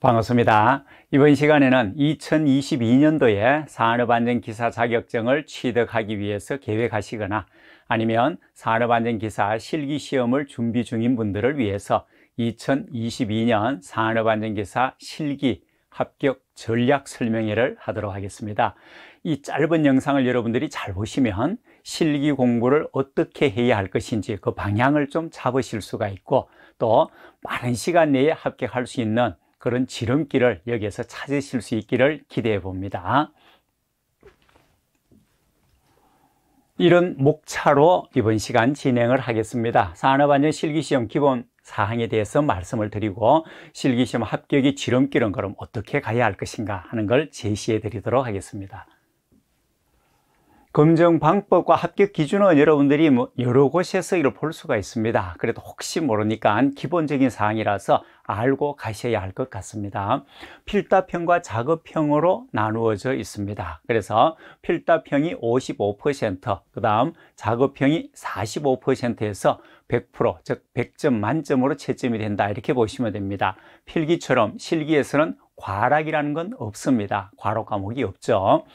반갑습니다. 이번 시간에는 2022년도에 산업안전기사 자격증을 취득하기 위해서 계획하시거나 아니면 산업안전기사 실기시험을 준비 중인 분들을 위해서 2022년 산업안전기사 실기 합격 전략 설명회를 하도록 하겠습니다. 이 짧은 영상을 여러분들이 잘 보시면 실기 공부를 어떻게 해야 할 것인지 그 방향을 좀 잡으실 수가 있고 또 빠른 시간 내에 합격할 수 있는 그런 지름길을 여기에서 찾으실 수 있기를 기대해 봅니다. 이런 목차로 이번 시간 진행을 하겠습니다. 산업안전 실기시험 기본 사항에 대해서 말씀을 드리고 실기시험 합격이 지름길은 그럼 어떻게 가야 할 것인가 하는 걸 제시해 드리도록 하겠습니다. 검정 방법과 합격 기준은 여러분들이 뭐 여러 곳에서 이걸 볼 수가 있습니다 그래도 혹시 모르니까 기본적인 사항이라서 알고 가셔야 할 것 같습니다 필답형과 작업형으로 나누어져 있습니다 그래서 필답형이 55%그 다음 작업형이 45%에서 100%, 즉 100점 만점으로 채점이 된다 이렇게 보시면 됩니다 필기처럼 실기에서는 과락이라는 건 없습니다 과로 과목이 없죠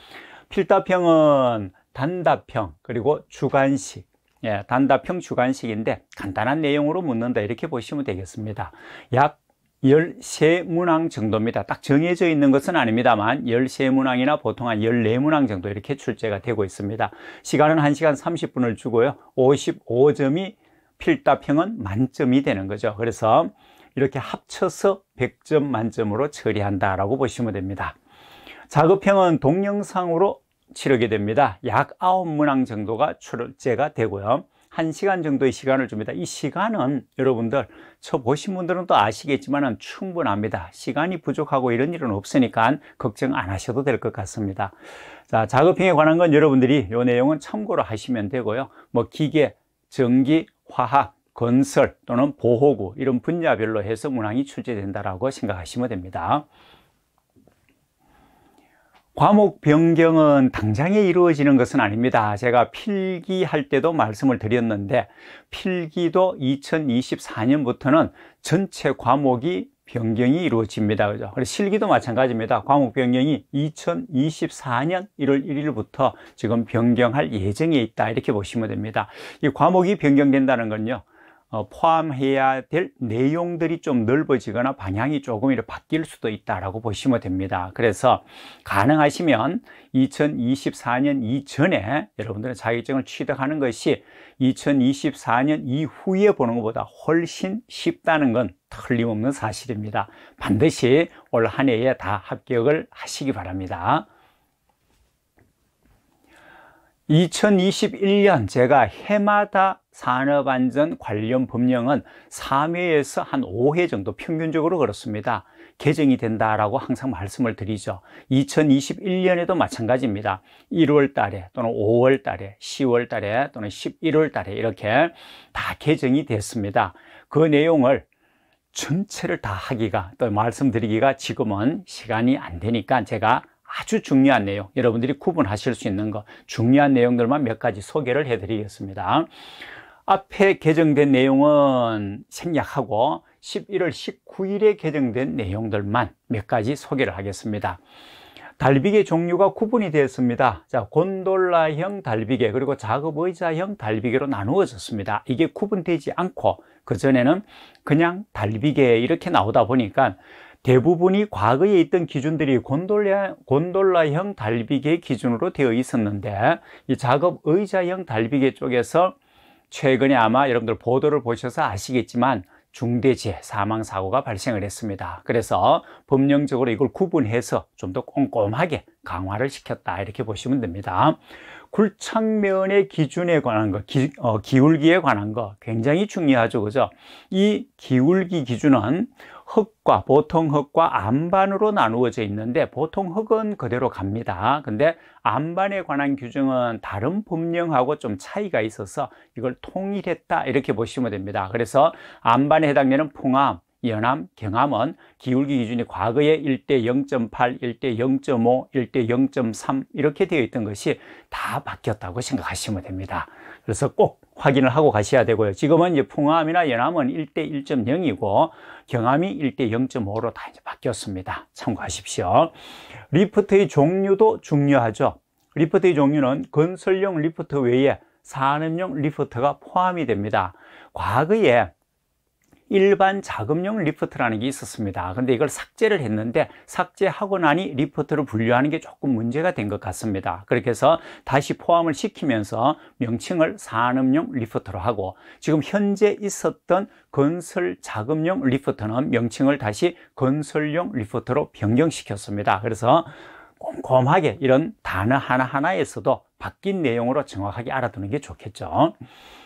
필답형은 단답형 그리고 주관식 예, 단답형 주관식인데 간단한 내용으로 묻는다 이렇게 보시면 되겠습니다 약 13문항 정도입니다 딱 정해져 있는 것은 아닙니다만 13문항이나 보통 한 14문항 정도 이렇게 출제가 되고 있습니다 시간은 1시간 30분을 주고요 55점이 필답형은 만점이 되는 거죠 그래서 이렇게 합쳐서 100점 만점으로 처리한다라고 보시면 됩니다 작업형은 동영상으로 치르게 됩니다. 약 9문항 정도가 출제가 되고요. 1시간 정도의 시간을 줍니다. 이 시간은 여러분들 저 보신 분들은 또 아시겠지만 충분합니다. 시간이 부족하고 이런 일은 없으니까 걱정 안 하셔도 될 것 같습니다. 자, 작업행에 관한 건 여러분들이 이 내용은 참고로 하시면 되고요. 뭐 기계, 전기, 화학, 건설 또는 보호구 이런 분야별로 해서 문항이 출제된다라고 생각하시면 됩니다. 과목 변경은 당장에 이루어지는 것은 아닙니다. 제가 필기할 때도 말씀을 드렸는데 필기도 2024년부터는 전체 과목이 변경이 이루어집니다. 그죠? 그래서 실기도 마찬가지입니다. 과목 변경이 2024년 1월 1일부터 지금 변경할 예정에 있다. 이렇게 보시면 됩니다. 이 과목이 변경된다는 건요. 어, 포함해야 될 내용들이 좀 넓어지거나 방향이 조금 이렇게 바뀔 수도 있다라고 보시면 됩니다. 그래서 가능하시면 2024년 이전에 여러분들의 자격증을 취득하는 것이 2024년 이후에 보는 것보다 훨씬 쉽다는 건 틀림없는 사실입니다. 반드시 올 한 해에 다 합격을 하시기 바랍니다. 2021년 제가 해마다 산업안전 관련 법령은 3회에서 한 5회 정도 평균적으로 그렇습니다. 개정이 된다라고 항상 말씀을 드리죠. 2021년에도 마찬가지입니다. 1월 달에 또는 5월 달에 10월 달에 또는 11월 달에 이렇게 다 개정이 됐습니다. 그 내용을 전체를 다 하기가 또 말씀드리기가 지금은 시간이 안 되니까 제가 아주 중요한 내용 여러분들이 구분하실 수 있는 거 중요한 내용들만 몇 가지 소개를 해드리겠습니다 앞에 개정된 내용은 생략하고 11월 19일에 개정된 내용들만 몇 가지 소개를 하겠습니다. 달비계 종류가 구분이 되었습니다. 자, 곤돌라형 달비계 그리고 작업의자형 달비계로 나누어졌습니다. 이게 구분되지 않고 그전에는 그냥 달비계 이렇게 나오다 보니까 대부분이 과거에 있던 기준들이 곤돌라, 곤돌라형 달비계 기준으로 되어 있었는데 이 작업의자형 달비계 쪽에서 최근에 아마 여러분들 보도를 보셔서 아시겠지만 중대재해 사망 사고가 발생을 했습니다. 그래서 법령적으로 이걸 구분해서 좀 더 꼼꼼하게 강화를 시켰다 이렇게 보시면 됩니다. 굴착면의 기준에 관한 거, 기, 어, 기울기에 관한 거 굉장히 중요하죠, 그죠? 이 기울기 기준은 흙과 보통 흙과 암반으로 나누어져 있는데 보통 흙은 그대로 갑니다 근데 암반에 관한 규정은 다른 법령하고 좀 차이가 있어서 이걸 통일했다 이렇게 보시면 됩니다 그래서 암반에 해당되는 풍암 연암, 경암은 기울기 기준이 과거에 1대 0.8, 1대 0.5, 1대 0.3 이렇게 되어 있던 것이 다 바뀌었다고 생각하시면 됩니다. 그래서 꼭 확인을 하고 가셔야 되고요. 지금은 이제 풍암이나 연암은 1대 1.0이고 경암이 1대 0.5로 다 이제 바뀌었습니다. 참고하십시오. 리프트의 종류도 중요하죠. 리프트의 종류는 건설용 리프트 외에 산업용 리프트가 포함이 됩니다. 과거에 일반 자금용 리포트라는 게 있었습니다 근데 이걸 삭제를 했는데 삭제하고 나니 리포트로 분류하는 게 조금 문제가 된 것 같습니다 그렇게 해서 다시 포함을 시키면서 명칭을 산업용 리포트로 하고 지금 현재 있었던 건설 자금용 리포트는 명칭을 다시 건설용 리포트로 변경시켰습니다 그래서 꼼꼼하게 이런 단어 하나하나에서도 바뀐 내용으로 정확하게 알아두는 게 좋겠죠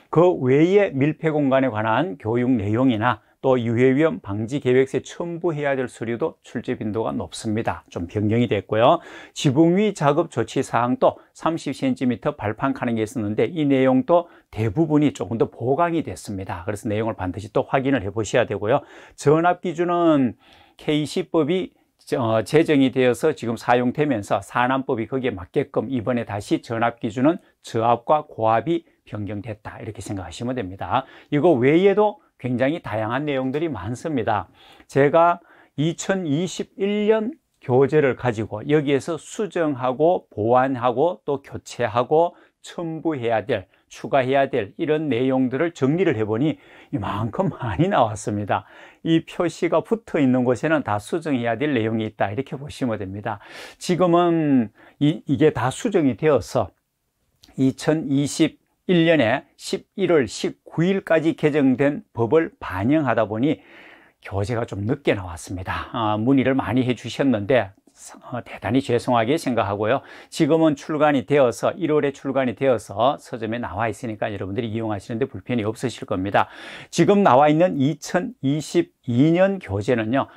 그 외의 밀폐 공간에 관한 교육 내용이나 또 유해위험 방지 계획서에 첨부해야 될 서류도 출제 빈도가 높습니다. 좀 변경이 됐고요. 지붕 위 작업 조치 사항도 30cm 발판 칸에 있었는데 이 내용도 대부분이 조금 더 보강이 됐습니다. 그래서 내용을 반드시 또 확인을 해 보셔야 되고요. 전압 기준은 KC법이 어, 제정이 되어서 지금 사용되면서 산안법이 거기에 맞게끔 이번에 다시 전압 기준은 저압과 고압이 변경됐다 이렇게 생각하시면 됩니다 이거 외에도 굉장히 다양한 내용들이 많습니다 제가 2021년 교재를 가지고 여기에서 수정하고 보완하고 또 교체하고 첨부해야 될 추가해야 될 이런 내용들을 정리를 해보니 이만큼 많이 나왔습니다 이 표시가 붙어 있는 곳에는 다 수정해야 될 내용이 있다 이렇게 보시면 됩니다 지금은 이, 게다 수정이 되어서 2020 1년에 11월 19일까지 개정된 법을 반영하다 보니 교재가 좀 늦게 나왔습니다. 아, 문의를 많이 해주셨는데 어, 대단히 죄송하게 생각하고요. 지금은 출간이 되어서 1월에 출간이 되어서 서점에 나와 있으니까 여러분들이 이용하시는데 불편이 없으실 겁니다. 지금 나와 있는 2022년 교재는요.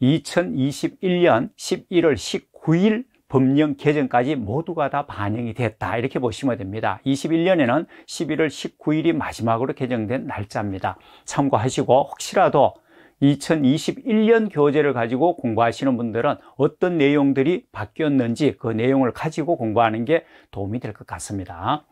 2021년 11월 19일 법령 개정까지 모두가 다 반영이 됐다 이렇게 보시면 됩니다 21년에는 11월 19일이 마지막으로 개정된 날짜입니다 참고하시고 혹시라도 2021년 교재를 가지고 공부하시는 분들은 어떤 내용들이 바뀌었는지 그 내용을 가지고 공부하는 게 도움이 될 것 같습니다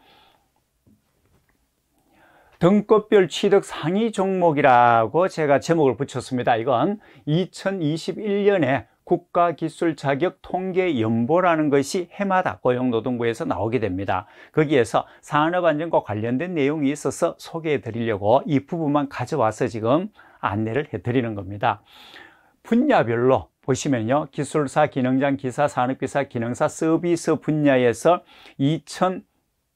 등급별 취득 상위 종목이라고 제가 제목을 붙였습니다 이건 2021년에 국가기술자격통계연보라는 것이 해마다 고용노동부에서 나오게 됩니다. 거기에서 산업안전과 관련된 내용이 있어서 소개해 드리려고 이 부분만 가져와서 지금 안내를 해 드리는 겁니다. 분야별로 보시면요. 기술사, 기능장, 기사, 산업기사, 기능사, 서비스 분야에서 2000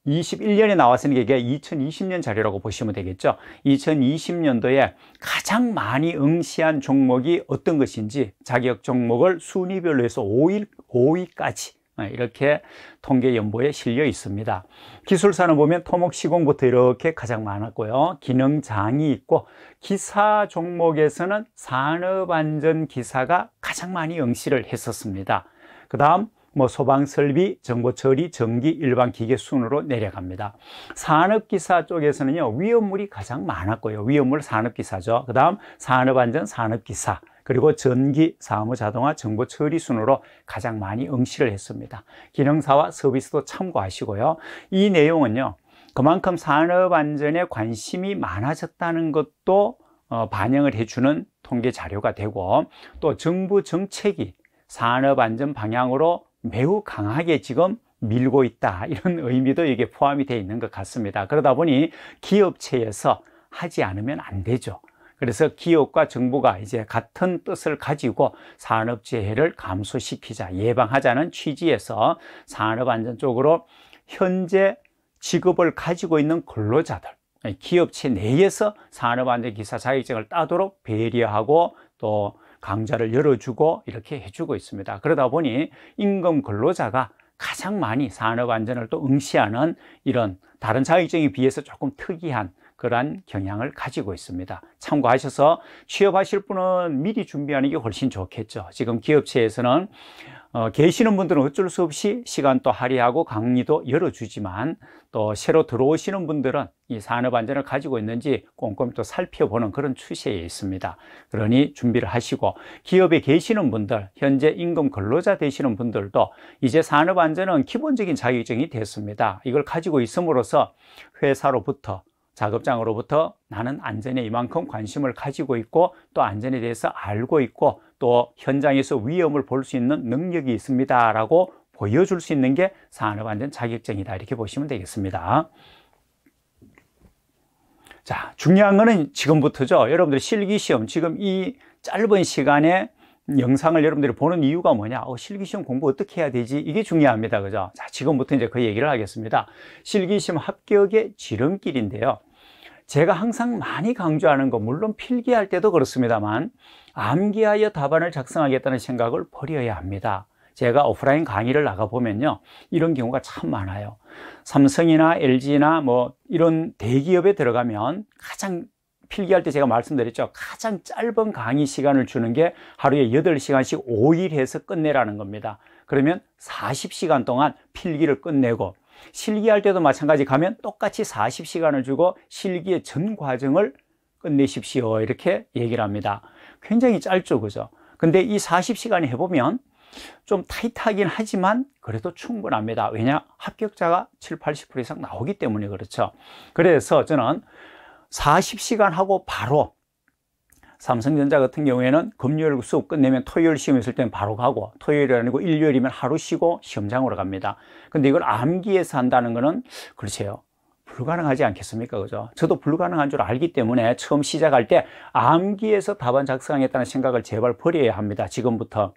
21년에 나왔으니까 이게 2020년 자료라고 보시면 되겠죠. 2020년도에 가장 많이 응시한 종목이 어떤 것인지 자격 종목을 순위별로 해서 5위, 5위까지 아, 이렇게 통계 연보에 실려 있습니다. 기술사는 보면 토목시공부터 이렇게 가장 많았고요. 기능장이 있고 기사 종목에서는 산업안전기사가 가장 많이 응시를 했었습니다. 그 다음 뭐 소방설비, 정보처리, 전기, 일반 기계 순으로 내려갑니다. 산업기사 쪽에서는요, 위험물이 가장 많았고요. 위험물 산업기사죠. 그 다음 산업안전, 산업기사. 그리고 전기, 사무자동화, 정보 처리 순으로 가장 많이 응시를 했습니다. 기능사와 서비스도 참고하시고요. 이 내용은요, 그만큼 산업 안전에 관심이 많아졌다는 것도 어, 반영을 해주는 통계 자료가 되고 또 정부 정책이 산업 안전 방향으로 매우 강하게 지금 밀고 있다 이런 의미도 이게 포함이 되어 있는 것 같습니다 그러다 보니 기업체에서 하지 않으면 안 되죠 그래서 기업과 정부가 이제 같은 뜻을 가지고 산업재해를 감소시키자 예방하자는 취지에서 산업안전 쪽으로 현재 직업을 가지고 있는 근로자들 기업체 내에서 산업안전기사 자격증을 따도록 배려하고 또 강좌를 열어주고 이렇게 해주고 있습니다. 그러다 보니 임금 근로자가 가장 많이 산업 안전을 또 응시하는 이런 다른 자격증에 비해서 조금 특이한 그러한 경향을 가지고 있습니다. 참고하셔서 취업하실 분은 미리 준비하는 게 훨씬 좋겠죠. 지금 기업체에서는 어, 계시는 분들은 어쩔 수 없이 시간도 할애하고 강의도 열어주지만 또 새로 들어오시는 분들은 이 산업 안전을 가지고 있는지 꼼꼼히 또 살펴보는 그런 추세에 있습니다. 그러니 준비를 하시고 기업에 계시는 분들, 현재 임금 근로자 되시는 분들도 이제 산업 안전은 기본적인 자격증이 됐습니다. 이걸 가지고 있음으로써 회사로부터 작업장으로부터 나는 안전에 이만큼 관심을 가지고 있고 또 안전에 대해서 알고 있고 또 현장에서 위험을 볼 수 있는 능력이 있습니다 라고 보여줄 수 있는 게 산업안전 자격증이다 이렇게 보시면 되겠습니다 자 중요한 거는 지금부터죠 여러분들 실기시험 지금 이 짧은 시간에 영상을 여러분들이 보는 이유가 뭐냐 어, 실기시험 공부 어떻게 해야 되지 이게 중요합니다 그죠 자 지금부터 이제 그 얘기를 하겠습니다 실기시험 합격의 지름길인데요 제가 항상 많이 강조하는 거 물론 필기할 때도 그렇습니다만 암기하여 답안을 작성하겠다는 생각을 버려야 합니다. 제가 오프라인 강의를 나가보면요. 이런 경우가 참 많아요. 삼성이나 LG나 뭐 이런 대기업에 들어가면 가장 필기할 때 제가 말씀드렸죠. 가장 짧은 강의 시간을 주는 게 하루에 8시간씩 5일 해서 끝내라는 겁니다. 그러면 40시간 동안 필기를 끝내고 실기할 때도 마찬가지 가면 똑같이 40시간을 주고 실기의 전 과정을 끝내십시오. 이렇게 얘기를 합니다. 굉장히 짧죠. 그죠? 근데 이 40시간이 해보면 좀 타이트하긴 하지만 그래도 충분합니다. 왜냐? 합격자가 7, 80% 이상 나오기 때문에 그렇죠. 그래서 저는 40시간 하고 바로 삼성전자 같은 경우에는 금요일 수업 끝내면 토요일 시험 있을 때는 바로 가고 토요일이 아니고 일요일이면 하루 쉬고 시험장으로 갑니다. 근데 이걸 암기해서 한다는 거는 글쎄요. 불가능하지 않겠습니까? 그죠? 저도 불가능한 줄 알기 때문에 처음 시작할 때 암기에서 답안 작성하겠다는 생각을 제발 버려야 합니다. 지금부터.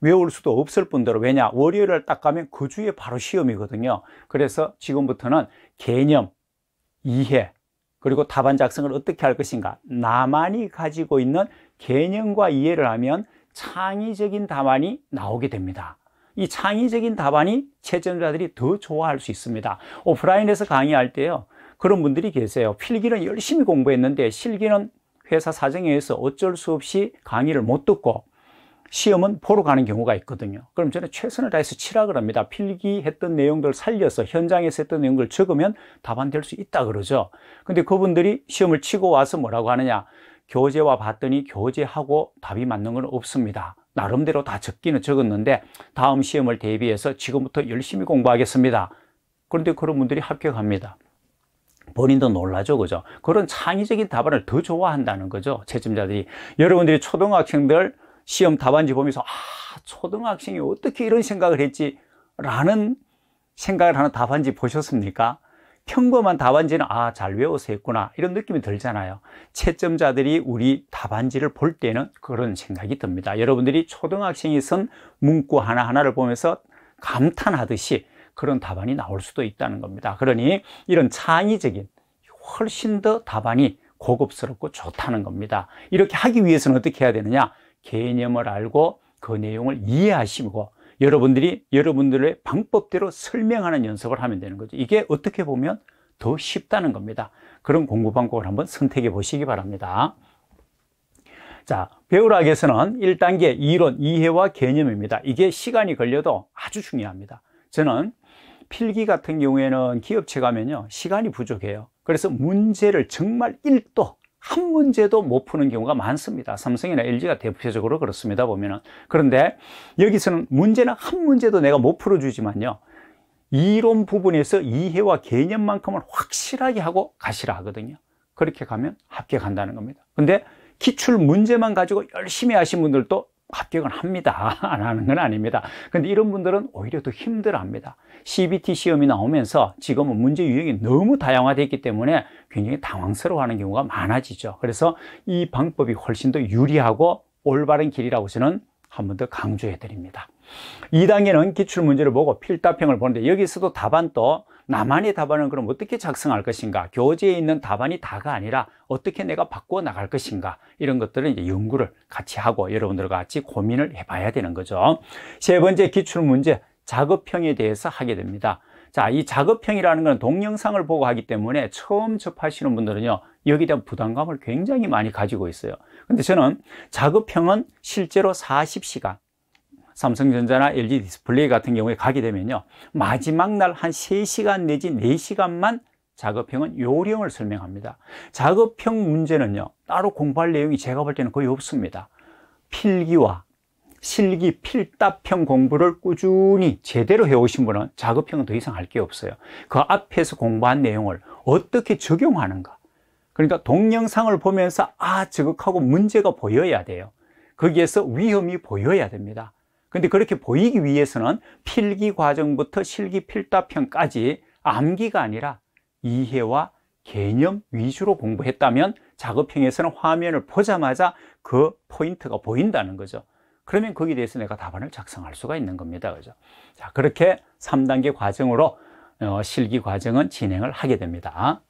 외울 수도 없을 뿐더러 왜냐 월요일을 딱 가면 그 주에 바로 시험이거든요 그래서 지금부터는 개념, 이해 그리고 답안 작성을 어떻게 할 것인가 나만이 가지고 있는 개념과 이해를 하면 창의적인 답안이 나오게 됩니다 이 창의적인 답안이 채점자들이 더 좋아할 수 있습니다. 오프라인에서 강의할 때요. 그런 분들이 계세요. 필기는 열심히 공부했는데 실기는 회사 사정에 의해서 어쩔 수 없이 강의를 못 듣고 시험은 보러 가는 경우가 있거든요. 그럼 저는 최선을 다해서 치라그럽니다 필기했던 내용들 살려서 현장에서 했던 내용들 적으면 답안될 수 있다 그러죠. 근데 그분들이 시험을 치고 와서 뭐라고 하느냐. 교재와 봤더니 교재하고 답이 맞는 건 없습니다. 나름대로 다 적기는 적었는데 다음 시험을 대비해서 지금부터 열심히 공부하겠습니다. 그런데 그런 분들이 합격합니다. 본인도 놀라죠 그죠 그런 창의적인 답안을 더 좋아한다는 거죠 채점자들이 여러분들이 초등학생들 시험 답안지 보면서 아 초등학생이 어떻게 이런 생각을 했지 라는 생각을 하는 답안지 보셨습니까 평범한 답안지는 아, 잘 외워서 했구나. 이런 느낌이 들잖아요. 채점자들이 우리 답안지를 볼 때는 그런 생각이 듭니다. 여러분들이 초등학생이 쓴 문구 하나하나를 보면서 감탄하듯이 그런 답안이 나올 수도 있다는 겁니다. 그러니 이런 창의적인 훨씬 더 답안이 고급스럽고 좋다는 겁니다. 이렇게 하기 위해서는 어떻게 해야 되느냐? 개념을 알고 그 내용을 이해하시고 여러분들이 여러분들의 방법대로 설명하는 연습을 하면 되는 거죠 이게 어떻게 보면 더 쉽다는 겁니다 그런 공부 방법을 한번 선택해 보시기 바랍니다 자, 배우락에서는 1단계 이론, 이해와 개념입니다 이게 시간이 걸려도 아주 중요합니다 저는 필기 같은 경우에는 기업체 가면요 시간이 부족해요 그래서 문제를 정말 1도 한 문제도 못 푸는 경우가 많습니다. 삼성이나 LG가 대표적으로 그렇습니다. 보면은. 그런데 여기서는 문제는 한 문제도 내가 못 풀어주지만요. 이론 부분에서 이해와 개념만큼은 확실하게 하고 가시라 하거든요. 그렇게 가면 합격한다는 겁니다. 근데 기출 문제만 가지고 열심히 하신 분들도 합격은 합니다. 안 하는 건 아닙니다. 근데 이런 분들은 오히려 더 힘들어 합니다. CBT 시험이 나오면서 지금은 문제 유형이 너무 다양화되기 때문에 굉장히 당황스러워하는 경우가 많아지죠. 그래서 이 방법이 훨씬 더 유리하고 올바른 길이라고 저는 한 번 더 강조해 드립니다. 2단계는 기출문제를 보고 필답형을 보는데 여기서도 답안또 나만의 답안은 그럼 어떻게 작성할 것인가 교재에 있는 답안이 다가 아니라 어떻게 내가 바꿔 나갈 것인가 이런 것들을 이제 연구를 같이 하고 여러분들과 같이 고민을 해봐야 되는 거죠 세 번째 기출문제 작업형에 대해서 하게 됩니다 자, 이 작업형이라는 건 동영상을 보고 하기 때문에 처음 접하시는 분들은요, 여기에 대한 부담감을 굉장히 많이 가지고 있어요. 근데 저는 작업형은 실제로 40시간, 삼성전자나 LG 디스플레이 같은 경우에 가게 되면요, 마지막 날 한 3시간 내지 4시간만 작업형은 요령을 설명합니다. 작업형 문제는요, 따로 공부할 내용이 제가 볼 때는 거의 없습니다. 필기와 실기 필답형 공부를 꾸준히 제대로 해오신 분은 작업형은 더 이상 할 게 없어요 그 앞에서 공부한 내용을 어떻게 적용하는가 그러니까 동영상을 보면서 아지극하고 문제가 보여야 돼요 거기에서 위험이 보여야 됩니다 근데 그렇게 보이기 위해서는 필기 과정부터 실기 필답형까지 암기가 아니라 이해와 개념 위주로 공부했다면 작업형에서는 화면을 보자마자 그 포인트가 보인다는 거죠 그러면 거기에 대해서 내가 답안을 작성할 수가 있는 겁니다. 그죠? 자, 그렇게 3단계 과정으로 어, 실기 과정은 진행을 하게 됩니다.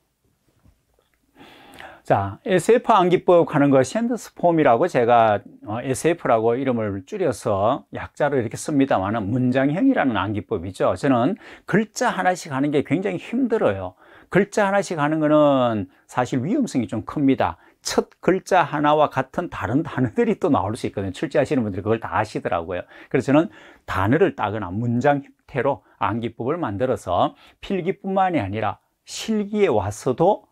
자, SF 암기법 하는 거 샌드스 폼이라고 제가 SF라고 어, 이름을 줄여서 약자로 이렇게 씁니다만은 문장형이라는 암기법이죠. 저는 글자 하나씩 하는 게 굉장히 힘들어요. 글자 하나씩 하는 거는 사실 위험성이 좀 큽니다. 첫 글자 하나와 같은 다른 단어들이 또 나올 수 있거든요. 출제하시는 분들이 그걸 다 아시더라고요. 그래서 저는 단어를 따거나 문장 형태로 암기법을 만들어서 필기뿐만이 아니라 실기에 와서도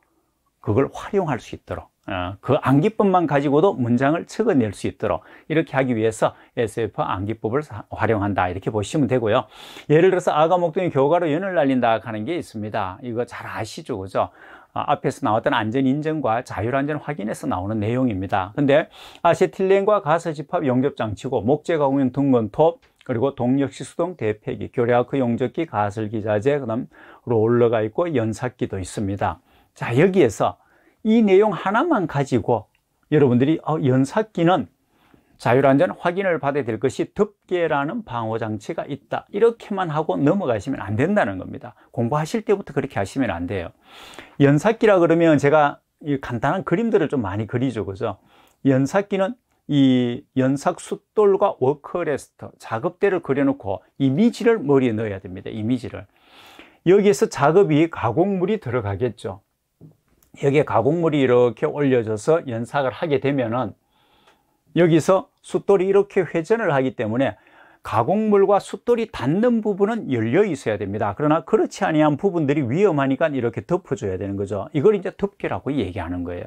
그걸 활용할 수 있도록 어, 그 암기법만 가지고도 문장을 적어낼 수 있도록 이렇게 하기 위해서 SF 암기법을 활용한다 이렇게 보시면 되고요 예를 들어서 아가 목동이 교과로 연을 날린다 하는 게 있습니다 이거 잘 아시죠 그죠 아, 앞에서 나왔던 안전인증과 자율안전 확인에서 나오는 내용입니다. 근데 아세틸렌과 가스집합 용접장치고 목재가 공면 등건톱 그리고 동력시 수동 대폐기, 교리아크 용접기, 가설기자재, 그 다음 롤러가 있고 연삭기도 있습니다. 자 여기에서 이 내용 하나만 가지고 여러분들이 어, 연삭기는 자율안전 확인을 받아야 될 것이 덮개라는 방호장치가 있다 이렇게만 하고 넘어가시면 안 된다는 겁니다 공부하실 때부터 그렇게 하시면 안 돼요 연삭기라 그러면 제가 간단한 그림들을 좀 많이 그리죠 그죠 연삭기는 이 연삭 숫돌과 워커레스터 작업대를 그려놓고 이미지를 머리에 넣어야 됩니다 이미지를 여기에서 작업이 가공물이 들어가겠죠 여기에 가공물이 이렇게 올려져서 연삭을 하게 되면은 여기서 숫돌이 이렇게 회전을 하기 때문에 가공물과 숫돌이 닿는 부분은 열려 있어야 됩니다 그러나 그렇지 아니한 부분들이 위험하니까 이렇게 덮어줘야 되는 거죠 이걸 이제 덮개라고 얘기하는 거예요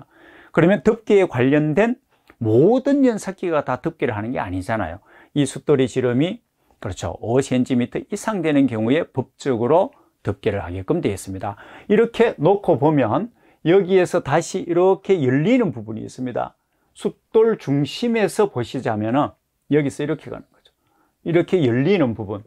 그러면 덮개에 관련된 모든 연삭기가 다 덮개를 하는 게 아니잖아요 이 숫돌이 지름이 그렇죠 5cm 이상 되는 경우에 법적으로 덮개를 하게끔 되어 있습니다 이렇게 놓고 보면 여기에서 다시 이렇게 열리는 부분이 있습니다 숫돌 중심에서 보시자면 여기서 이렇게 가는 거죠 이렇게 열리는 부분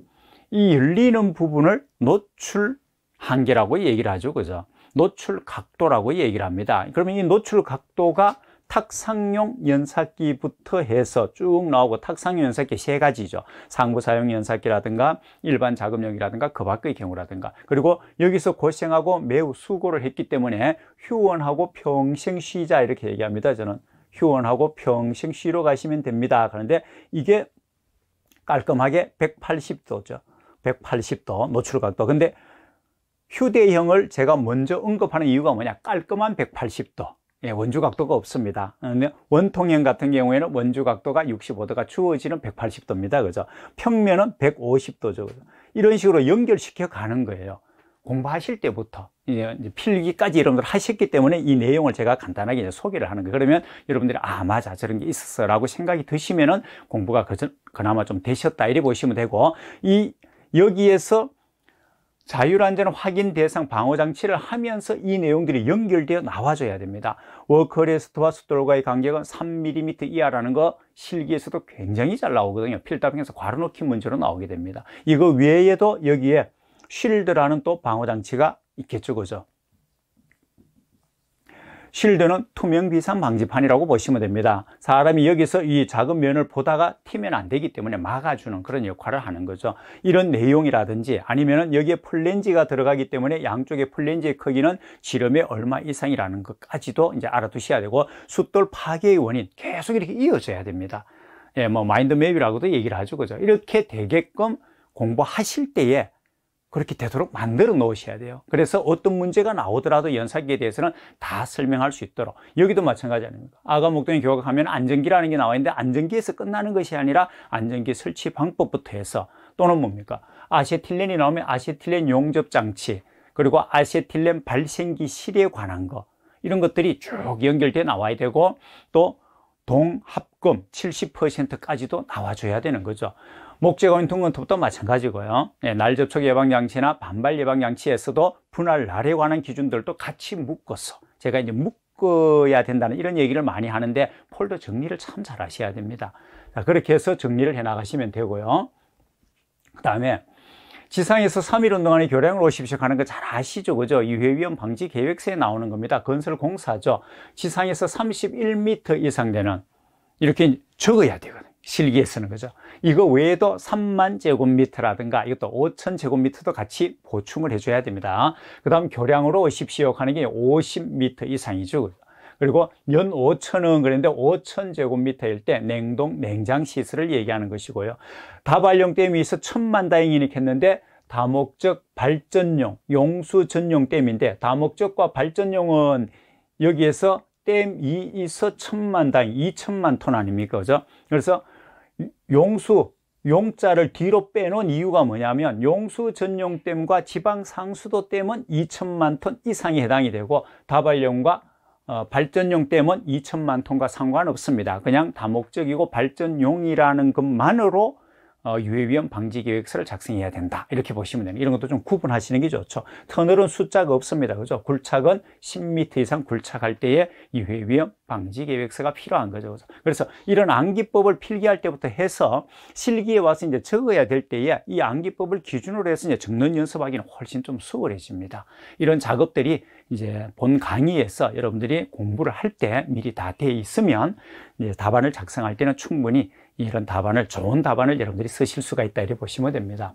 이 열리는 부분을 노출 한계라고 얘기를 하죠 그죠 노출 각도라고 얘기를 합니다 그러면 이 노출 각도가 탁상용 연삭기부터 해서 쭉 나오고 탁상용 연삭기 세 가지죠 상부사용 연삭기라든가 일반 자금용이라든가 그 밖의 경우라든가 그리고 여기서 고생하고 매우 수고를 했기 때문에 휴원하고 평생 쉬자 이렇게 얘기합니다 저는 휴원하고 평생 쉬러 가시면 됩니다. 그런데 이게 깔끔하게 180도죠. 180도 노출각도. 근데 휴대형을 제가 먼저 언급하는 이유가 뭐냐? 깔끔한 180도. 예, 원주 각도가 없습니다. 원통형 같은 경우에는 원주 각도가 65도가 주어지는 180도입니다. 그죠? 평면은 1 5 0도죠 이런 식으로 연결시켜 가는 거예요. 공부하실 때부터 이제 필기까지 이런 걸 하셨기 때문에 이 내용을 제가 간단하게 이제 소개를 하는 거예요. 그러면 여러분들이 아 맞아 저런 게 있었어라고 생각이 드시면은 공부가 그, 그나마 좀 되셨다 이래 보시면 되고 이 여기에서 자율안전 확인 대상 방어 장치를 하면서 이 내용들이 연결되어 나와줘야 됩니다. 워커레스트와 숫돌과의 간격은 3mm 이하라는 거 실기에서도 굉장히 잘 나오거든요. 필답형에서 괄호 놓기 문제로 나오게 됩니다. 이거 외에도 여기에 쉴드라는 또 방어 장치가 있겠죠 그죠 쉴드는 투명 비상 방지판이라고 보시면 됩니다 사람이 여기서 이 작은 면을 보다가 튀면 안 되기 때문에 막아주는 그런 역할을 하는 거죠 이런 내용이라든지 아니면 은 여기에 플렌지가 들어가기 때문에 양쪽에플렌지의 크기는 지름의 얼마 이상이라는 것까지도 이제 알아두셔야 되고 숫돌 파괴의 원인 계속 이렇게 이어져야 됩니다 예, 뭐 마인드맵이라고도 얘기를 하죠 그죠 이렇게 되게끔 공부하실 때에 그렇게 되도록 만들어 놓으셔야 돼요 그래서 어떤 문제가 나오더라도 연산기에 대해서는 다 설명할 수 있도록 여기도 마찬가지 아닙니까 아가 목동에 교육하면 안전기라는 게 나와 있는데 안전기에서 끝나는 것이 아니라 안전기 설치 방법부터 해서 또는 뭡니까 아세틸렌이 나오면 아세틸렌 용접 장치 그리고 아세틸렌 발생기 실에 관한 거 이런 것들이 쭉 연결돼 나와야 되고 또 동합금 70%까지도 나와줘야 되는 거죠 목재 건통건톱도 마찬가지고요. 예, 날 접촉 예방 장치나 반발 예방 장치에서도 분할 날에 관한 기준들도 같이 묶어서 제가 이제 묶어야 된다는 이런 얘기를 많이 하는데 폴더 정리를 참 잘 하셔야 됩니다. 자, 그렇게 해서 정리를 해 나가시면 되고요. 그 다음에 지상에서 3일 운동하는 교량을 50씩 하는 거 잘 아시죠? 그죠? 유해 위험 방지 계획서에 나오는 겁니다. 건설 공사죠. 지상에서 31m 이상 되는 이렇게 적어야 되거든요. 실기에 쓰는 거죠 이거 외에도 3만 제곱미터라든가 이것도 5천 제곱미터도 같이 보충을 해줘야 됩니다 그 다음 교량으로 오십시오 하는 게 50미터 이상이죠 그리고 연 5천은 그런데 5천 제곱미터일 때 냉동 냉장 시설을 얘기하는 것이고요 다발령 댐에서 천만 다행이니 했는데 다목적 발전용 용수 전용 댐인데 다목적과 발전용은 여기에서 댐이 있어 천만 당 2천만 톤 아닙니까 그죠 그래서 용수 용자를 뒤로 빼놓은 이유가 뭐냐면 용수 전용댐과 지방 상수도 댐은 2천만 톤 이상이 해당이 되고 다발용과 어, 발전용 댐은 2천만 톤과 상관없습니다 그냥 다목적이고 발전용이라는 것만으로 어, 유해 위험 방지 계획서를 작성해야 된다 이렇게 보시면 됩니다 이런 것도 좀 구분하시는 게 좋죠 터널은 숫자가 없습니다 그죠 굴착은 10m 이상 굴착할 때에 유해 위험 방지 계획서가 필요한 거죠 그죠? 그래서 이런 암기법을 필기할 때부터 해서 실기에 와서 이제 적어야 될 때에 이 암기법을 기준으로 해서 이제 적는 연습하기는 훨씬 좀 수월해집니다 이런 작업들이 이제 본 강의에서 여러분들이 공부를 할 때 미리 다 돼 있으면 이제 답안을 작성할 때는 충분히 이런 답안을 좋은 답안을 여러분들이 쓰실 수가 있다 이렇게 보시면 됩니다.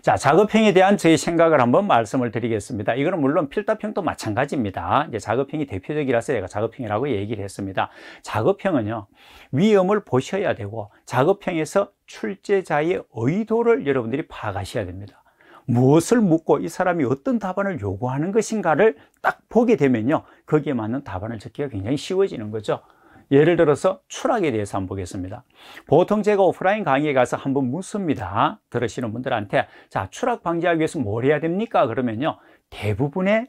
자, 작업형에 대한 저희 생각을 한번 말씀을 드리겠습니다. 이거는 물론 필답형도 마찬가지입니다. 이제 작업형이 대표적이라서 제가 작업형이라고 얘기를 했습니다. 작업형은요, 위험을 보셔야 되고, 작업형에서 출제자의 의도를 여러분들이 파악하셔야 됩니다. 무엇을 묻고 이 사람이 어떤 답안을 요구하는 것인가를 딱 보게 되면요, 거기에 맞는 답안을 적기가 굉장히 쉬워지는 거죠. 예를 들어서 추락에 대해서 한번 보겠습니다. 보통 제가 오프라인 강의에 가서 한번 묻습니다. 들으시는 분들한테 자 추락 방지하기 위해서 뭘 해야 됩니까? 그러면요 대부분의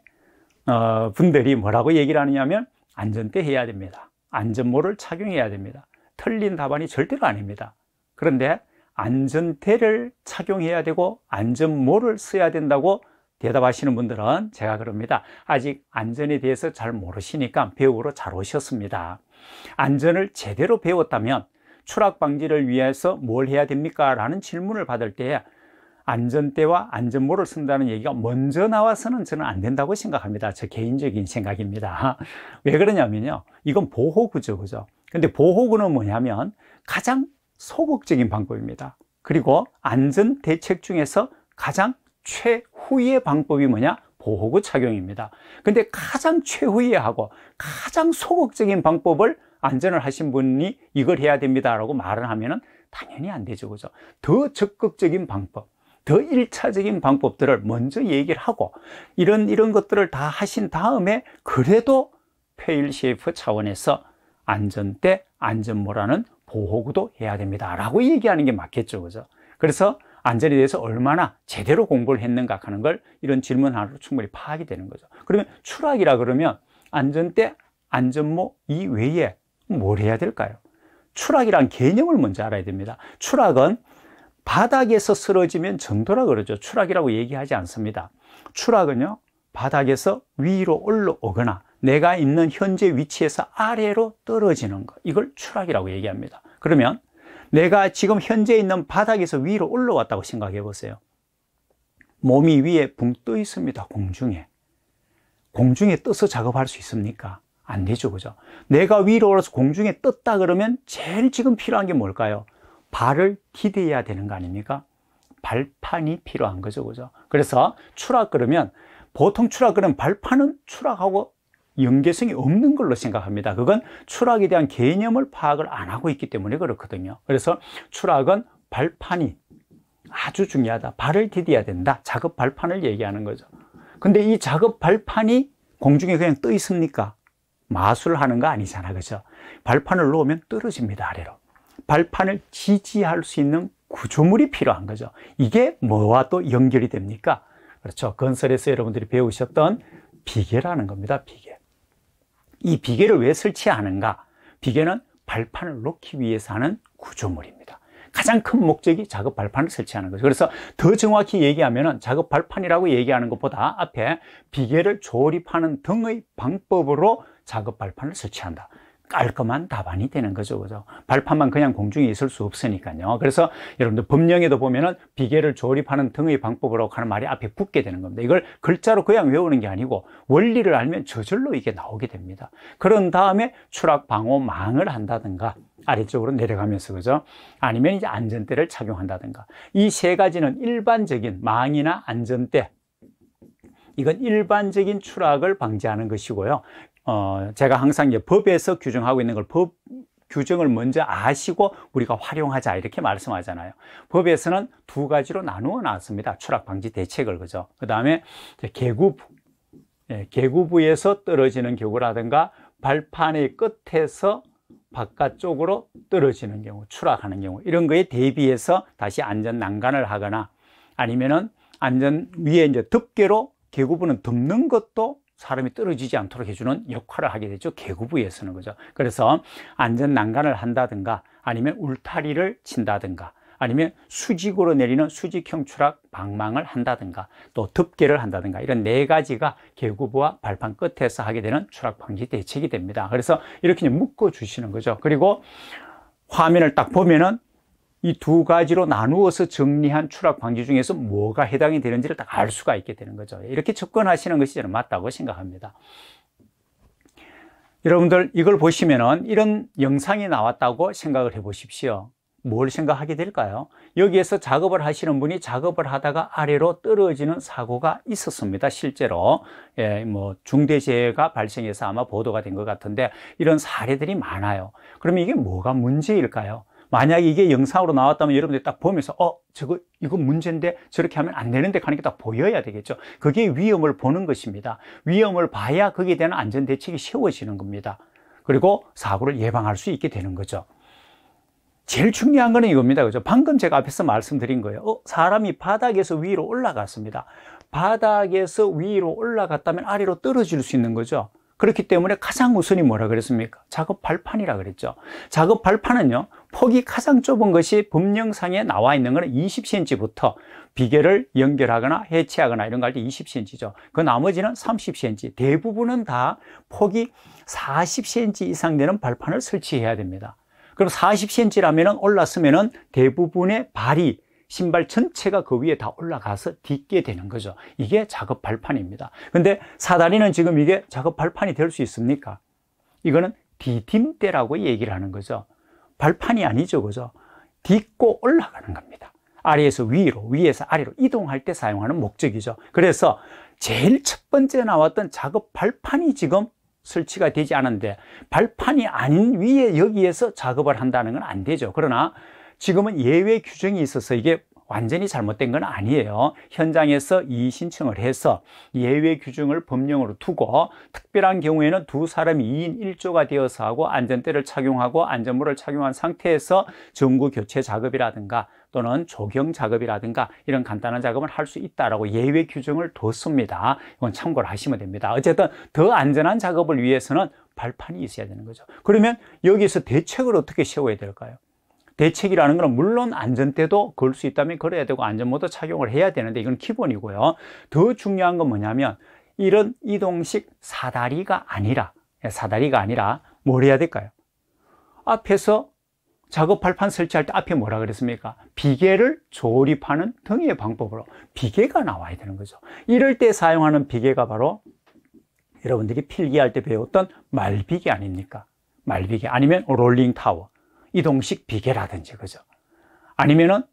어, 분들이 뭐라고 얘기를 하느냐면 하 안전대 해야 됩니다. 안전모를 착용해야 됩니다. 틀린 답안이 절대로 아닙니다. 그런데 안전대를 착용해야 되고 안전모를 써야 된다고 대답하시는 분들은 제가 그럽니다. 아직 안전에 대해서 잘 모르시니까 배우러 잘 오셨습니다. 안전을 제대로 배웠다면 추락 방지를 위해서 뭘 해야 됩니까? 라는 질문을 받을 때에 안전대와 안전모를 쓴다는 얘기가 먼저 나와서는 저는 안 된다고 생각합니다. 저 개인적인 생각입니다. 왜 그러냐면요. 이건 보호구죠. 그죠? 근데 보호구는 뭐냐면 가장 소극적인 방법입니다. 그리고 안전 대책 중에서 가장 최후의 방법이 뭐냐? 보호구 착용입니다. 근데 가장 최후의하고 가장 소극적인 방법을 안전을 하신 분이 이걸 해야 됩니다라고 말을 하면은 당연히 안 되죠. 그죠? 더 적극적인 방법. 더1차적인 방법들을 먼저 얘기를 하고 이런 이런 것들을 다 하신 다음에 그래도 페일 CF 차원에서 안전대 안전모라는 보호구도 해야 됩니다 라고 얘기하는 게 맞겠죠 그죠 그래서 안전에 대해서 얼마나 제대로 공부를 했는가 하는 걸 이런 질문 하나로 충분히 파악이 되는 거죠 그러면 추락이라 그러면 안전대, 안전모 이외에 뭘 해야 될까요? 추락이란 개념을 먼저 알아야 됩니다 추락은 바닥에서 쓰러지면 정도라 그러죠 추락이라고 얘기하지 않습니다 추락은요 바닥에서 위로 올라오거나 내가 있는 현재 위치에서 아래로 떨어지는 것 이걸 추락이라고 얘기합니다 그러면 내가 지금 현재 있는 바닥에서 위로 올라왔다고 생각해 보세요. 몸이 위에 붕 떠 있습니다. 공중에. 공중에 떠서 작업할 수 있습니까? 안 되죠. 그죠? 내가 위로 올라서 공중에 떴다 그러면 제일 지금 필요한 게 뭘까요? 발을 디뎌야 되는 거 아닙니까? 발판이 필요한 거죠. 그죠? 그래서 추락 그러면 보통 추락 그러면 발판은 추락하고 연계성이 없는 걸로 생각합니다. 그건 추락에 대한 개념을 파악을 안 하고 있기 때문에 그렇거든요. 그래서 추락은 발판이 아주 중요하다. 발을 디뎌야 된다. 작업 발판을 얘기하는 거죠. 근데 이 작업 발판이 공중에 그냥 떠 있습니까? 마술을 하는 거 아니잖아. 그죠? 발판을 놓으면 떨어집니다. 아래로. 발판을 지지할 수 있는 구조물이 필요한 거죠. 이게 뭐와 또 연결이 됩니까? 그렇죠. 건설에서 여러분들이 배우셨던 비계라는 겁니다. 비계. 이 비계를 왜 설치하는가? 비계는 발판을 놓기 위해서 하는 구조물입니다. 가장 큰 목적이 작업 발판을 설치하는 거죠. 그래서 더 정확히 얘기하면 작업 발판이라고 얘기하는 것보다 앞에 비계를 조립하는 등의 방법으로 작업 발판을 설치한다. 깔끔한 답안이 되는 거죠. 그죠? 발판만 그냥 공중에 있을 수 없으니까요. 그래서 여러분들 법령에도 보면은 비계를 조립하는 등의 방법으로 하는 말이 앞에 붙게 되는 겁니다. 이걸 글자로 그냥 외우는 게 아니고 원리를 알면 저절로 이게 나오게 됩니다. 그런 다음에 추락 방호 망을 한다든가 아래쪽으로 내려가면서 그죠? 아니면 이제 안전대를 착용한다든가 이 세 가지는 일반적인 망이나 안전대 이건 일반적인 추락을 방지하는 것이고요. 어, 제가 항상 법에서 규정하고 있는 걸 법 규정을 먼저 아시고 우리가 활용하자 이렇게 말씀하잖아요. 법에서는 두 가지로 나누어 놨습니다. 추락 방지 대책을 그죠. 그 다음에 개구부, 예, 개구부에서 떨어지는 경우라든가 발판의 끝에서 바깥쪽으로 떨어지는 경우, 추락하는 경우 이런 거에 대비해서 다시 안전 난간을 하거나 아니면은 안전 위에 이제 덮개로 개구부는 덮는 것도 사람이 떨어지지 않도록 해주는 역할을 하게 되죠. 개구부에 쓰는 거죠. 그래서 안전 난간을 한다든가 아니면 울타리를 친다든가 아니면 수직으로 내리는 수직형 추락 방망을 한다든가 또 덮개를 한다든가 이런 네 가지가 개구부와 발판 끝에서 하게 되는 추락 방지 대책이 됩니다. 그래서 이렇게 묶어 주시는 거죠. 그리고 화면을 딱 보면은 이두 가지로 나누어서 정리한 추락 방지 중에서 뭐가 해당이 되는지를 딱 알 수가 있게 되는 거죠. 이렇게 접근하시는 것이 저는 맞다고 생각합니다. 여러분들 이걸 보시면은 이런 영상이 나왔다고 생각을 해 보십시오. 뭘 생각하게 될까요? 여기에서 작업을 하시는 분이 작업을 하다가 아래로 떨어지는 사고가 있었습니다. 실제로 예, 뭐 중대재해가 발생해서 아마 보도가 된 것 같은데 이런 사례들이 많아요. 그러면 이게 뭐가 문제일까요? 만약에 이게 영상으로 나왔다면 여러분들이 딱 보면서 어 저거 이거 문제인데 저렇게 하면 안 되는데 하는 게 딱 보여야 되겠죠 그게 위험을 보는 것입니다 위험을 봐야 거기에 대한 안전대책이 세워지는 겁니다 그리고 사고를 예방할 수 있게 되는 거죠 제일 중요한 거는 이겁니다 그죠 방금 제가 앞에서 말씀드린 거예요 어, 사람이 바닥에서 위로 올라갔습니다 바닥에서 위로 올라갔다면 아래로 떨어질 수 있는 거죠 그렇기 때문에 가장 우선이 뭐라 그랬습니까? 작업 발판이라 그랬죠. 작업 발판은요, 폭이 가장 좁은 것이 법령상에 나와 있는 것은 20cm부터 비계를 연결하거나 해체하거나 이런 거할때 20cm죠. 그 나머지는 30cm. 대부분은 다 폭이 40cm 이상 되는 발판을 설치해야 됩니다. 그럼 40cm라면 올랐으면 대부분의 발이 신발 전체가 그 위에 다 올라가서 딛게 되는 거죠. 이게 작업 발판입니다. 근데 사다리는 지금 이게 작업 발판이 될 수 있습니까? 이거는 디딤대라고 얘기를 하는 거죠. 발판이 아니죠. 그죠? 딛고 올라가는 겁니다. 아래에서 위로, 위에서 아래로 이동할 때 사용하는 목적이죠. 그래서 제일 첫 번째 나왔던 작업 발판이 지금 설치가 되지 않은데 발판이 아닌 위에 여기에서 작업을 한다는 건 안 되죠. 그러나 지금은 예외 규정이 있어서 이게 완전히 잘못된 건 아니에요. 현장에서 이의 신청을 해서 예외 규정을 법령으로 두고 특별한 경우에는 두 사람이 2인 1조가 되어서 하고 안전대를 착용하고 안전물을 착용한 상태에서 전구 교체 작업이라든가 또는 조경 작업이라든가 이런 간단한 작업을 할 수 있다라고 예외 규정을 뒀습니다. 이건 참고를 하시면 됩니다. 어쨌든 더 안전한 작업을 위해서는 발판이 있어야 되는 거죠. 그러면 여기서 대책을 어떻게 세워야 될까요? 대책이라는 것은 물론 안전대도 걸 수 있다면 걸어야 되고 안전모도 착용을 해야 되는데 이건 기본이고요 더 중요한 건 뭐냐면 이런 이동식 사다리가 아니라 예, 사다리가 아니라 뭘 해야 될까요? 앞에서 작업발판 설치할 때 앞에 뭐라 그랬습니까? 비계를 조립하는 등의 방법으로 비계가 나와야 되는 거죠 이럴 때 사용하는 비계가 바로 여러분들이 필기할 때 배웠던 말비계 아닙니까? 말비계 아니면 롤링 타워 이동식 비계라든지 그죠 아니면은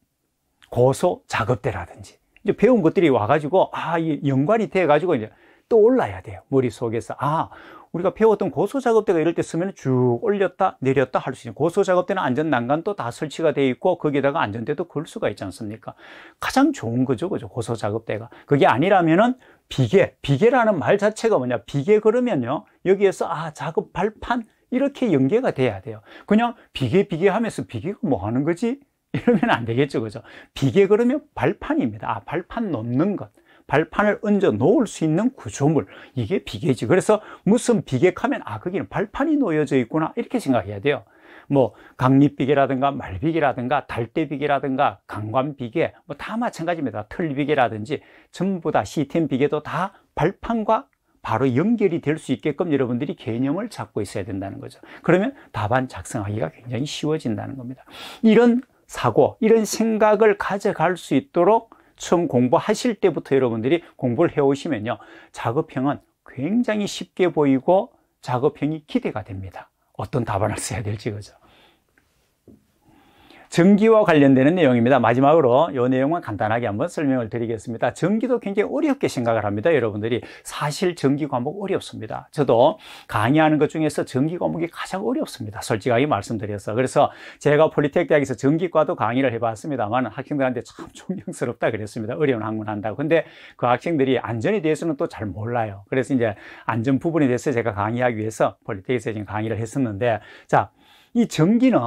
고소 작업대라든지 이제 배운 것들이 와가지고 아 연관이 돼가지고 이제 또올라야 돼요 머릿속에서 아 우리가 배웠던 고소작업대가 이럴 때 쓰면 쭉 올렸다 내렸다 할 수 있는 고소작업대는 안전난간도 다 설치가 돼 있고 거기다가 안전대도 걸 수가 있지 않습니까 가장 좋은 거죠 그죠 고소작업대가 그게 아니라면은 비계 비계라는 말 자체가 뭐냐 비계 그러면요 여기에서 아 작업 발판 이렇게 연계가 돼야 돼요 그냥 비계 비계 하면서 비계가 뭐 하는 거지? 이러면 안 되겠죠 그죠? 비계 그러면 발판입니다 아 발판 놓는 것 발판을 얹어 놓을 수 있는 구조물 이게 비계지 그래서 무슨 비계하면 아 거기는 발판이 놓여져 있구나 이렇게 생각해야 돼요 뭐 강립비계라든가 말비계라든가 달대비계라든가 강관비계 뭐 다 마찬가지입니다 틀비계라든지 전부 다 시스템 비계도 다 발판과 바로 연결이 될 수 있게끔 여러분들이 개념을 잡고 있어야 된다는 거죠. 그러면 답안 작성하기가 굉장히 쉬워진다는 겁니다. 이런 사고, 이런 생각을 가져갈 수 있도록 처음 공부하실 때부터 여러분들이 공부를 해오시면요. 작업형은 굉장히 쉽게 보이고 작업형이 기대가 됩니다. 어떤 답안을 써야 될지 그죠. 전기와 관련되는 내용입니다. 마지막으로 이 내용만 간단하게 한번 설명을 드리겠습니다. 전기도 굉장히 어렵게 생각을 합니다. 여러분들이 사실 전기 과목 어렵습니다. 저도 강의하는 것 중에서 전기 과목이 가장 어렵습니다. 솔직하게 말씀드려서 그래서 제가 폴리텍 대학에서 전기과도 강의를 해봤습니다만 학생들한테 참 존경스럽다 그랬습니다. 어려운 학문 한다고. 근데 그 학생들이 안전에 대해서는 또 잘 몰라요. 그래서 이제 안전 부분에 대해서 제가 강의하기 위해서 폴리텍에서 지금 강의를 했었는데 자. 이 전기는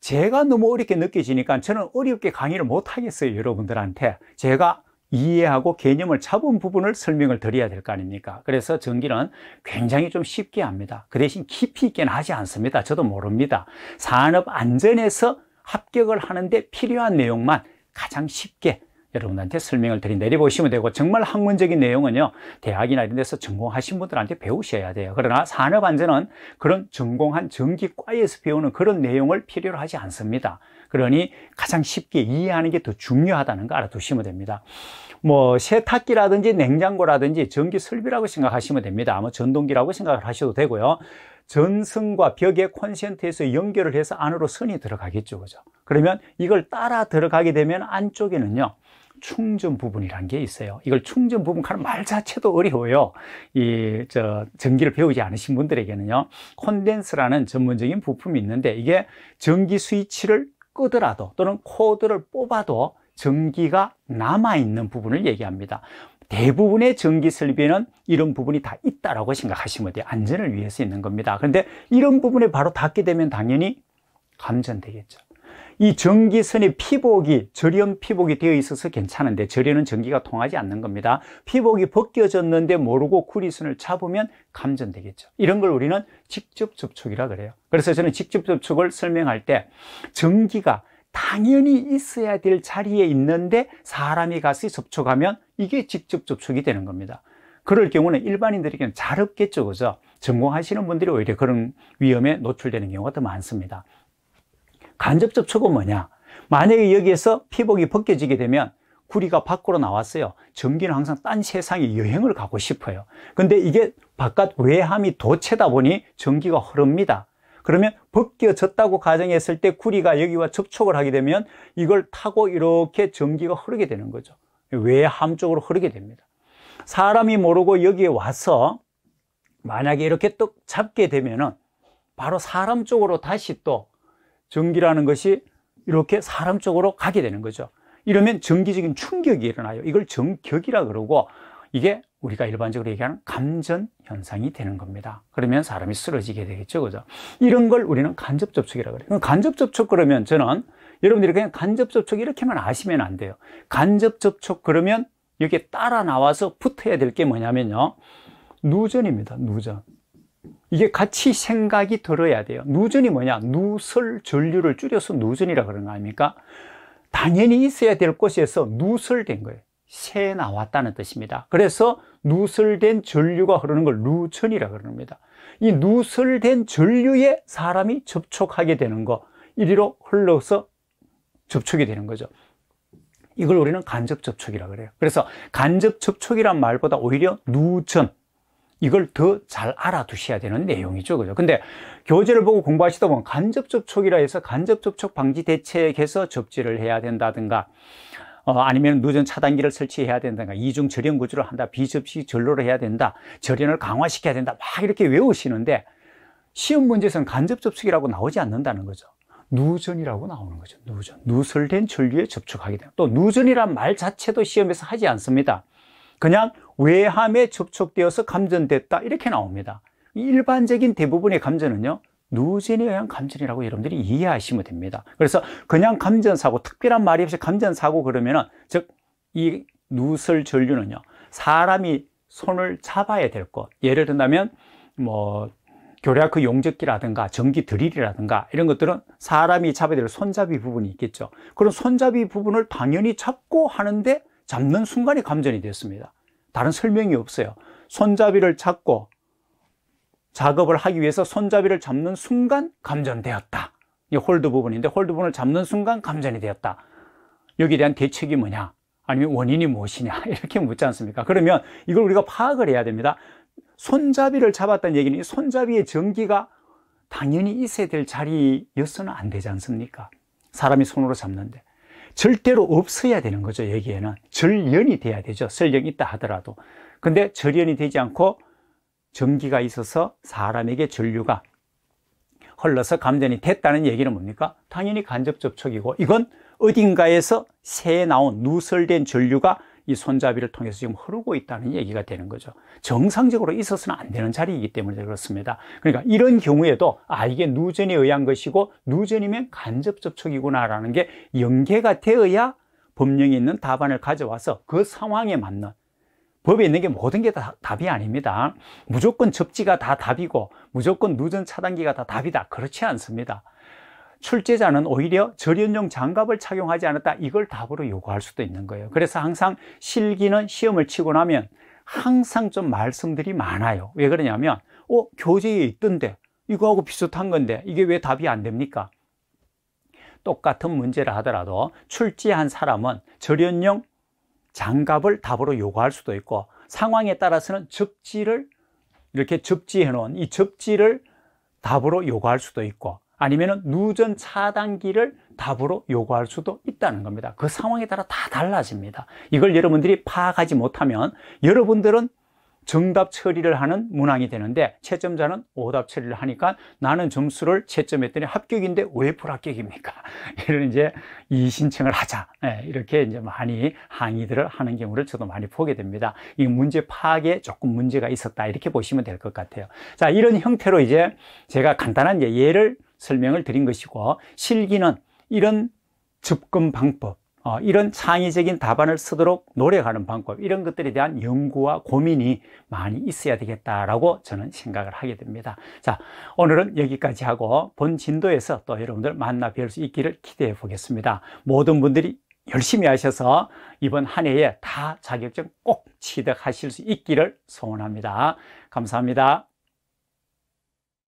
제가 너무 어렵게 느껴지니까 저는 어렵게 강의를 못 하겠어요 여러분들한테 제가 이해하고 개념을 잡은 부분을 설명을 드려야 될 거 아닙니까 그래서 전기는 굉장히 좀 쉽게 합니다 그 대신 깊이 있게는 하지 않습니다 저도 모릅니다 산업 안전에서 합격을 하는데 필요한 내용만 가장 쉽게 여러분한테 설명을 드린 내려보시면 되고 정말 학문적인 내용은요 대학이나 이런 데서 전공하신 분들한테 배우셔야 돼요 그러나 산업안전은 그런 전공한 전기과에서 배우는 그런 내용을 필요로 하지 않습니다 그러니 가장 쉽게 이해하는 게 더 중요하다는 거 알아두시면 됩니다 뭐 세탁기라든지 냉장고라든지 전기 설비라고 생각하시면 됩니다 아마 전동기라고 생각을 하셔도 되고요 전선과 벽에 콘센트에서 연결을 해서 안으로 선이 들어가겠죠 그죠 그러면 이걸 따라 들어가게 되면 안쪽에는요 충전 부분이란게 있어요. 이걸 충전 부분 하는 말 자체도 어려워요. 이, 저, 전기를 배우지 않으신 분들에게는요. 콘덴스라는 전문적인 부품이 있는데 이게 전기 스위치를 끄더라도 또는 코드를 뽑아도 전기가 남아있는 부분을 얘기합니다. 대부분의 전기 설비는 에 이런 부분이 다 있다라고 생각하시면 돼요. 안전을 위해서 있는 겁니다. 그런데 이런 부분에 바로 닿게 되면 당연히 감전되겠죠. 이 전기선의 피복이 절연 피복이 되어 있어서 괜찮은데 절연은 전기가 통하지 않는 겁니다 피복이 벗겨졌는데 모르고 구리선을 잡으면 감전되겠죠 이런 걸 우리는 직접 접촉이라 그래요 그래서 저는 직접 접촉을 설명할 때 전기가 당연히 있어야 될 자리에 있는데 사람이 가서 접촉하면 이게 직접 접촉이 되는 겁니다 그럴 경우는 일반인들에게는 잘 없겠죠 그죠 전공하시는 분들이 오히려 그런 위험에 노출되는 경우가 더 많습니다 간접적 촉은 뭐냐? 만약에 여기에서 피복이 벗겨지게 되면 구리가 밖으로 나왔어요. 전기는 항상 딴 세상에 여행을 가고 싶어요. 근데 이게 바깥 외함이 도체다 보니 전기가 흐릅니다. 그러면 벗겨졌다고 가정했을 때 구리가 여기와 접촉을 하게 되면 이걸 타고 이렇게 전기가 흐르게 되는 거죠. 외함 쪽으로 흐르게 됩니다. 사람이 모르고 여기에 와서 만약에 이렇게 또 잡게 되면은 바로 사람 쪽으로 다시 또 전기라는 것이 이렇게 사람 쪽으로 가게 되는 거죠. 이러면 전기적인 충격이 일어나요. 이걸 전격이라 그러고 이게 우리가 일반적으로 얘기하는 감전 현상이 되는 겁니다. 그러면 사람이 쓰러지게 되겠죠. 그죠? 이런 걸 우리는 간접 접촉이라고 그래요. 간접 접촉 그러면 저는 여러분들이 그냥 간접 접촉 이렇게만 아시면 안 돼요. 간접 접촉 그러면 여기에 따라 나와서 붙어야 될 게 뭐냐면요. 누전입니다. 누전. 이게 같이 생각이 들어야 돼요 누전이 뭐냐 누설 전류를 줄여서 누전이라 그런 거 아닙니까 당연히 있어야 될 곳에서 누설된 거예요 새 나왔다는 뜻입니다 그래서 누설된 전류가 흐르는 걸 누천이라 그럽니다 이 누설된 전류에 사람이 접촉하게 되는 거 이리로 흘러서 접촉이 되는 거죠 이걸 우리는 간접 접촉이라 그래요 그래서 간접 접촉이란 말보다 오히려 누전 이걸 더 잘 알아두셔야 되는 내용이죠. 그죠? 근데 교재를 보고 공부하시다 보면 간접 접촉이라 해서 간접 접촉 방지 대책에서 접지를 해야 된다든가 어, 아니면 누전 차단기를 설치해야 된다든가 이중 절연 구조를 한다. 비접시 절로를 해야 된다. 절연을 강화시켜야 된다. 막 이렇게 외우시는데 시험 문제에서는 간접 접촉이라고 나오지 않는다는 거죠. 누전이라고 나오는 거죠. 누전. 누설된 전류에 접촉하게 되면 또 누전이란 말 자체도 시험에서 하지 않습니다. 그냥 외함에 접촉되어서 감전됐다 이렇게 나옵니다 일반적인 대부분의 감전은요 누진에 의한 감전이라고 여러분들이 이해하시면 됩니다 그래서 그냥 감전사고 특별한 말이 없이 감전사고 그러면은 즉 이 누설 전류는요 사람이 손을 잡아야 될것 예를 든다면 뭐교략그 용접기라든가 전기 드릴이라든가 이런 것들은 사람이 잡아야 될 손잡이 부분이 있겠죠 그런 손잡이 부분을 당연히 잡고 하는데 잡는 순간이 감전이 됐습니다. 다른 설명이 없어요. 손잡이를 잡고 작업을 하기 위해서 손잡이를 잡는 순간 감전되었다. 이 홀드 부분인데 홀드 부분을 잡는 순간 감전이 되었다. 여기에 대한 대책이 뭐냐? 아니면 원인이 무엇이냐? 이렇게 묻지 않습니까? 그러면 이걸 우리가 파악을 해야 됩니다. 손잡이를 잡았다는 얘기는 손잡이의 전기가 당연히 있어야 될 자리여서는 안 되지 않습니까? 사람이 손으로 잡는데. 절대로 없어야 되는 거죠 여기에는 절연이 돼야 되죠 설령 있다 하더라도 근데 절연이 되지 않고 전기가 있어서 사람에게 전류가 흘러서 감전이 됐다는 얘기는 뭡니까? 당연히 간접 접촉이고 이건 어딘가에서 새 나온 누설된 전류가 이 손잡이를 통해서 지금 흐르고 있다는 얘기가 되는 거죠. 정상적으로 있어서는 안 되는 자리이기 때문에 그렇습니다. 그러니까 이런 경우에도 아 이게 누전에 의한 것이고 누전이면 간접 접촉이구나라는 게 연계가 되어야 법령에 있는 답안을 가져와서 그 상황에 맞는 법에 있는 게 모든 게 다 답이 아닙니다. 무조건 접지가 다 답이고 무조건 누전 차단기가 다 답이다. 그렇지 않습니다. 출제자는 오히려 절연용 장갑을 착용하지 않았다 이걸 답으로 요구할 수도 있는 거예요 그래서 항상 실기는 시험을 치고 나면 항상 좀 말씀들이 많아요 왜 그러냐면 어 교재에 있던데 이거하고 비슷한 건데 이게 왜 답이 안 됩니까 똑같은 문제를 하더라도 출제한 사람은 절연용 장갑을 답으로 요구할 수도 있고 상황에 따라서는 접지를 이렇게 접지해 놓은 이 접지를 답으로 요구할 수도 있고 아니면 누전 차단기를 답으로 요구할 수도 있다는 겁니다 그 상황에 따라 다 달라집니다 이걸 여러분들이 파악하지 못하면 여러분들은 정답 처리를 하는 문항이 되는데 채점자는 오답 처리를 하니까 나는 점수를 채점했더니 합격인데 왜 불합격입니까? 이런 이제 이신청을 의 하자 예, 이렇게 이제 많이 항의들을 하는 경우를 저도 많이 보게 됩니다. 이 문제 파악에 조금 문제가 있었다 이렇게 보시면 될 것 같아요. 자 이런 형태로 이제 제가 간단한 예를 설명을 드린 것이고 실기는 이런 접근 방법 어, 이런 창의적인 답안을 쓰도록 노력하는 방법 이런 것들에 대한 연구와 고민이 많이 있어야 되겠다라고 저는 생각을 하게 됩니다 자 오늘은 여기까지 하고 본 진도에서 또 여러분들 만나 뵐 수 있기를 기대해 보겠습니다 모든 분들이 열심히 하셔서 이번 한 해에 다 자격증 꼭 취득하실 수 있기를 소원합니다 감사합니다